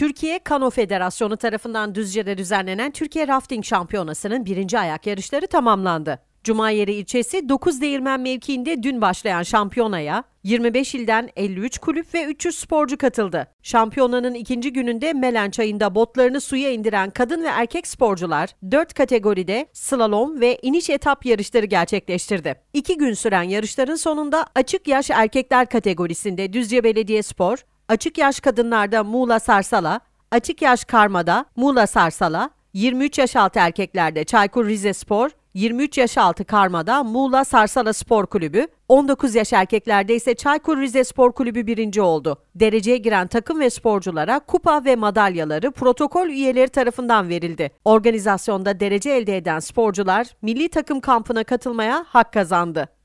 Türkiye Kano Federasyonu tarafından Düzce'de düzenlenen Türkiye Rafting Şampiyonası'nın birinci ayak yarışları tamamlandı. Cumayeri ilçesi 9 değirmen mevkiinde dün başlayan şampiyonaya 25 ilden 53 kulüp ve 300 sporcu katıldı. Şampiyonanın ikinci gününde Melen Çayı'nda botlarını suya indiren kadın ve erkek sporcular 4 kategoride slalom ve iniş etap yarışları gerçekleştirdi. 2 gün süren yarışların sonunda açık yaş erkekler kategorisinde Düzce Belediye Spor, Açık yaş kadınlarda Muğla Sarsala, açık yaş karmada Muğla Sarsala, 23 yaş altı erkeklerde Çaykur Rize Spor, 23 yaş altı karmada Muğla Sarsala Spor Kulübü, 19 yaş erkeklerde ise Çaykur Rize Spor Kulübü birinci oldu. Dereceye giren takım ve sporculara kupa ve madalyaları protokol üyeleri tarafından verildi. Organizasyonda derece elde eden sporcular milli takım kampına katılmaya hak kazandı.